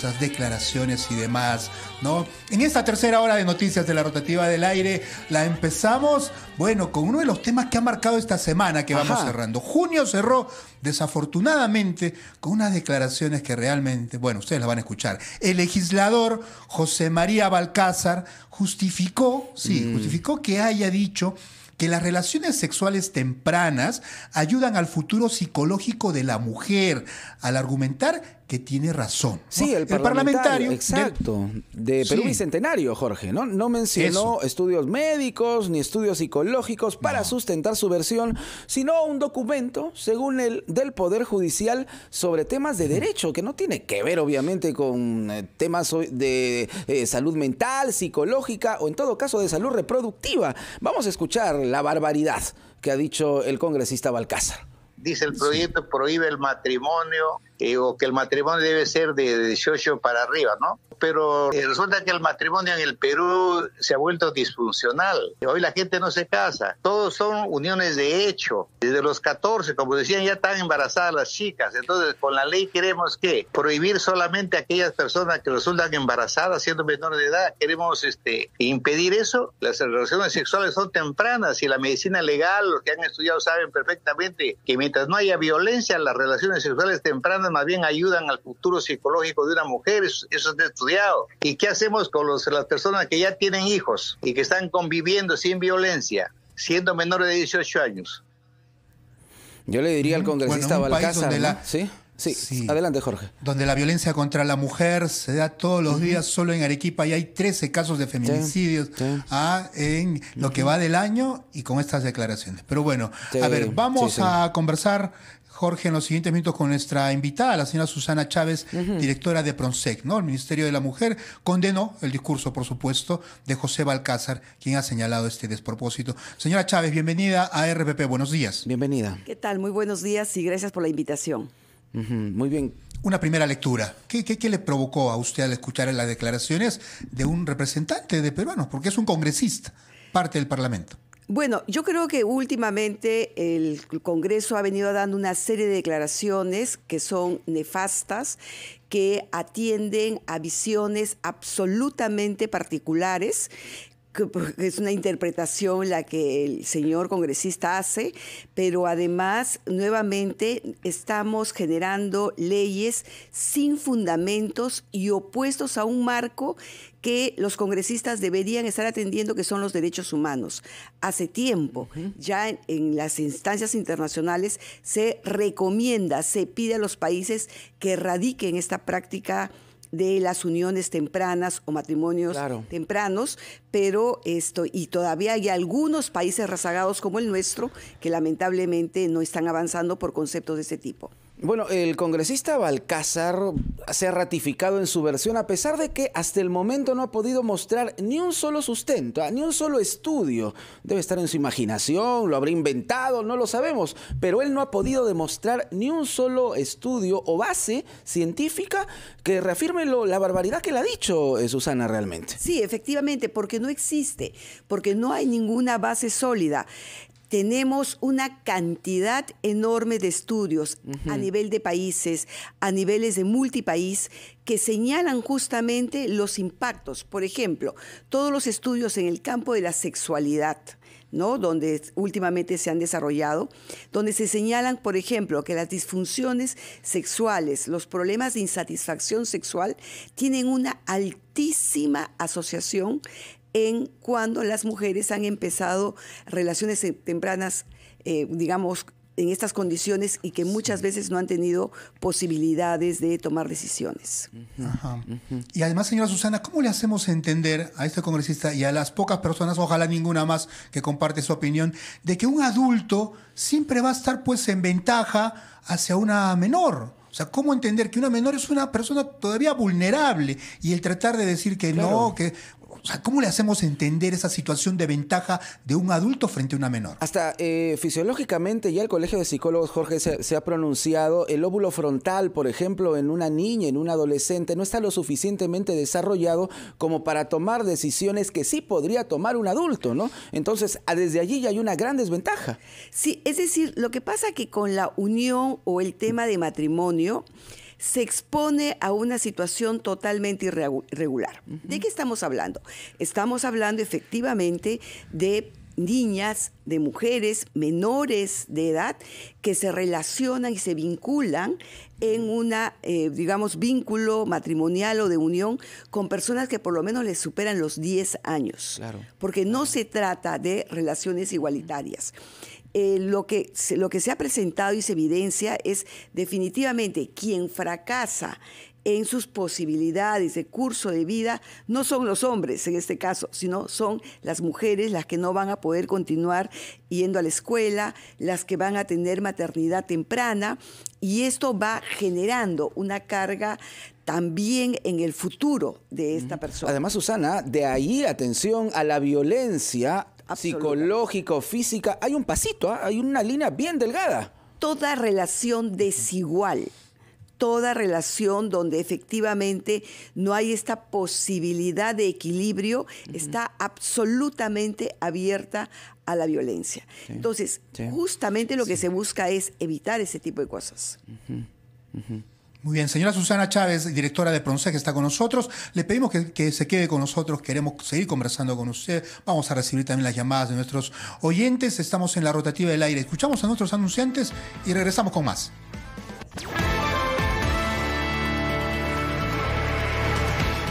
esas declaraciones y demás, ¿no? En esta tercera hora de noticias de la rotativa del aire la empezamos, bueno, con uno de los temas que ha marcado esta semana que vamos cerrando. Junio cerró desafortunadamente con unas declaraciones que realmente, bueno, ustedes las van a escuchar. El legislador José María Balcázar justificó, sí, mm. justificó que haya dicho que las relaciones sexuales tempranas ayudan al futuro psicológico de la mujer, al argumentar que tiene razón. Sí, el, parlamentario, exacto. De Perú Bicentenario, Jorge, ¿no? No mencionó estudios médicos ni estudios psicológicos para sustentar su versión, sino un documento, según él, del Poder Judicial, sobre temas de derecho, que no tiene que ver, obviamente, con eh, temas de eh, salud mental, psicológica o, en todo caso, de salud reproductiva. Vamos a escuchar la barbaridad que ha dicho el congresista Balcázar. Dice el proyecto prohíbe el matrimonio o que el matrimonio debe ser de 18 para arriba, ¿no? Pero eh, resulta que el matrimonio en el Perú se ha vuelto disfuncional. Hoy la gente no se casa, todos son uniones de hecho. Desde los 14, como decían, ya están embarazadas las chicas. Entonces, con la ley queremos que prohibir solamente aquellas personas que resultan embarazadas siendo menores de edad. Queremos este, impedir eso. Las relaciones sexuales son tempranas y la medicina legal, los que han estudiado saben perfectamente que mientras no haya violencia, las relaciones sexuales tempranas más bien ayudan al futuro psicológico de una mujer, eso, es estudiado. ¿Y qué hacemos con los, las personas que ya tienen hijos y que están conviviendo sin violencia, siendo menores de 18 años? Yo le diría al congresista bueno, la... ¿sí? Sí, adelante Jorge. Donde la violencia contra la mujer se da todos los días, solo en Arequipa y hay 13 casos de feminicidios ah, en lo que va del año y con estas declaraciones. Pero bueno, a ver, vamos a conversar Jorge, en los siguientes minutos con nuestra invitada, la señora Susana Chávez, directora de PRONSEC, ¿no? El Ministerio de la Mujer condenó el discurso, por supuesto, de José Balcázar, quien ha señalado este despropósito. Señora Chávez, bienvenida a RPP, buenos días. Bienvenida. ¿Qué tal? Muy buenos días y gracias por la invitación. Muy bien. Una primera lectura. ¿Qué, qué, le provocó a usted al escuchar las declaraciones de un representante de peruanos? Porque es un congresista, parte del Parlamento. Bueno, yo creo que últimamente el Congreso ha venido dando una serie de declaraciones que son nefastas, que atienden a visiones absolutamente particulares pues, es una interpretación la que el señor congresista hace, pero además nuevamente estamos generando leyes sin fundamentos y opuestos a un marco que los congresistas deberían estar atendiendo, que son los derechos humanos. Hace tiempo, ya en, las instancias internacionales, se recomienda, se pide a los países que erradiquen esta práctica de las uniones tempranas o matrimonios tempranos, pero esto, y todavía hay algunos países rezagados como el nuestro que lamentablemente no están avanzando por conceptos de ese tipo. Bueno, el congresista Balcázar se ha ratificado en su versión a pesar de que hasta el momento no ha podido mostrar ni un solo sustento, ah, ni un solo estudio. Debe estar en su imaginación, lo habrá inventado, no lo sabemos, pero él no ha podido demostrar ni un solo estudio o base científica que reafirme lo, la barbaridad que le ha dicho eh, Susana realmente. Sí, efectivamente, porque no existe, porque no hay ninguna base sólida tenemos una cantidad enorme de estudios a nivel de países, a niveles de multipaís, que señalan justamente los impactos. Por ejemplo, todos los estudios en el campo de la sexualidad. ¿no? donde últimamente se han desarrollado, donde se señalan, por ejemplo, que las disfunciones sexuales, los problemas de insatisfacción sexual, tienen una altísima asociación en cuando las mujeres han empezado relaciones tempranas, eh, digamos, en estas condiciones y que muchas veces no han tenido posibilidades de tomar decisiones. Y además, señora Susana, ¿cómo le hacemos entender a este congresista y a las pocas personas, ojalá ninguna más, que comparte su opinión, de que un adulto siempre va a estar pues en ventaja hacia una menor? O sea, ¿cómo entender que una menor es una persona todavía vulnerable? Y el tratar de decir que no, que o sea, ¿cómo le hacemos entender esa situación de ventaja de un adulto frente a una menor? Hasta eh, fisiológicamente ya el Colegio de Psicólogos, Jorge, se, ha pronunciado, el óvulo frontal, por ejemplo, en una niña, en un adolescente, no está lo suficientemente desarrollado como para tomar decisiones que sí podría tomar un adulto, ¿no? Entonces, desde allí ya hay una gran desventaja. Sí, es decir, lo que pasa que con la unión o el tema de matrimonio, se expone a una situación totalmente irregular. ¿De qué estamos hablando? Estamos hablando efectivamente de niñas, de mujeres menores de edad que se relacionan y se vinculan en una, eh, digamos, vínculo matrimonial o de unión con personas que por lo menos les superan los 10 años. Porque no se trata de relaciones igualitarias. Eh, lo, que, lo que se ha presentado y se evidencia es definitivamente quien fracasa en sus posibilidades de curso de vida no son los hombres en este caso, sino son las mujeres las que no van a poder continuar yendo a la escuela, las que van a tener maternidad temprana y esto va generando una carga también en el futuro de esta persona. Además, Susana, de ahí atención a la violencia o física, hay un pasito, ¿ah? hay una línea bien delgada. Toda relación desigual toda relación donde efectivamente no hay esta posibilidad de equilibrio está absolutamente abierta a la violencia. Entonces, justamente lo que se busca es evitar ese tipo de cosas. Muy bien, señora Susana Chávez, directora de que está con nosotros. Le pedimos que, se quede con nosotros, queremos seguir conversando con usted. Vamos a recibir también las llamadas de nuestros oyentes. Estamos en la rotativa del aire. Escuchamos a nuestros anunciantes y regresamos con más.